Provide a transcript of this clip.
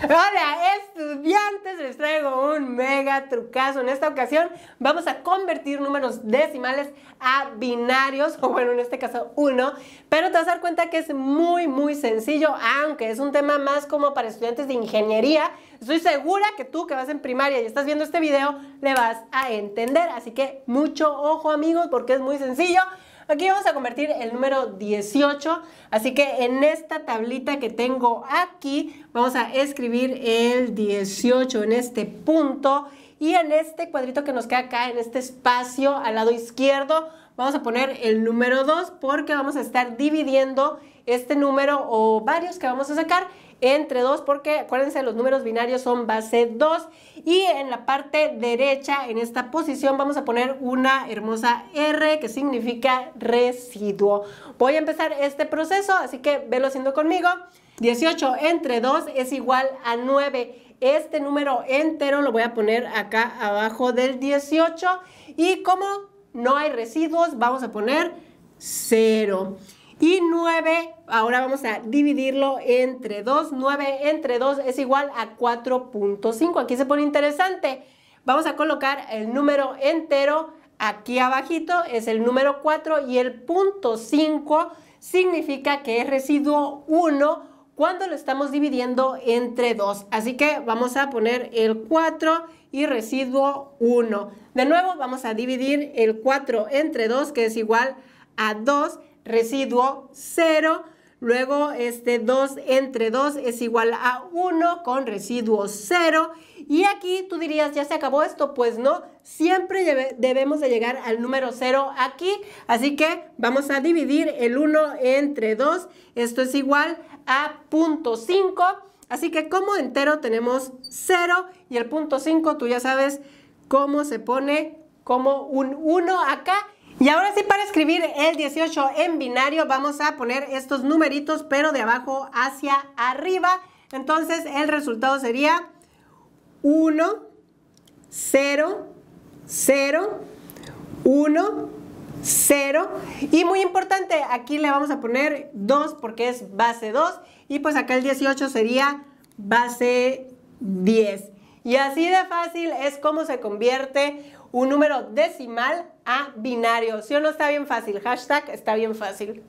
Hola estudiantes, les traigo un mega trucazo. En esta ocasión vamos a convertir números decimales a binarios, o bueno, en este caso uno, pero te vas a dar cuenta que es muy muy sencillo, aunque es un tema más como para estudiantes de ingeniería. Estoy segura que tú que vas en primaria y estás viendo este video le vas a entender, así que mucho ojo amigos porque es muy sencillo. Aquí vamos a convertir el número 18, así que en esta tablita que tengo aquí, vamos a escribir el 18 en este punto y en este cuadrito que nos queda acá, en este espacio al lado izquierdo, vamos a poner el número 2 porque vamos a estar dividiendo este número o varios que vamos a sacar entre 2 porque acuérdense los números binarios son base 2 y en la parte derecha en esta posición vamos a poner una hermosa R que significa residuo. Voy a empezar este proceso así que velo haciendo conmigo. 18 entre 2 es igual a 9. Este número entero lo voy a poner acá abajo del 18 y como no hay residuos vamos a poner 0. Y 9, ahora vamos a dividirlo entre 2. 9 entre 2 es igual a 4.5. Aquí se pone interesante. Vamos a colocar el número entero aquí abajito, es el número 4 y el punto 5 significa que es residuo 1 cuando lo estamos dividiendo entre 2. Así que vamos a poner el 4 y residuo 1. De nuevo vamos a dividir el 4 entre 2 que es igual a 2 residuo 0. Luego este 2 entre 2 es igual a 1 con residuo 0 y aquí tú dirías, ya se acabó esto. Pues no, siempre debemos de llegar al número 0 aquí. Así que vamos a dividir el 1 entre 2. Esto es igual a punto 5. Así que como entero tenemos 0 y el punto 5 tú ya sabes cómo se pone como un 1 acá. Y ahora sí para escribir el 18 en binario vamos a poner estos numeritos pero de abajo hacia arriba. Entonces el resultado sería 1, 0, 0, 1, 0. Y muy importante, aquí le vamos a poner 2 porque es base 2. Y pues acá el 18 sería base 10. Y así de fácil es como se convierte un número decimal a binario. Si ¿Sí o no está bien fácil. Hashtag está bien fácil.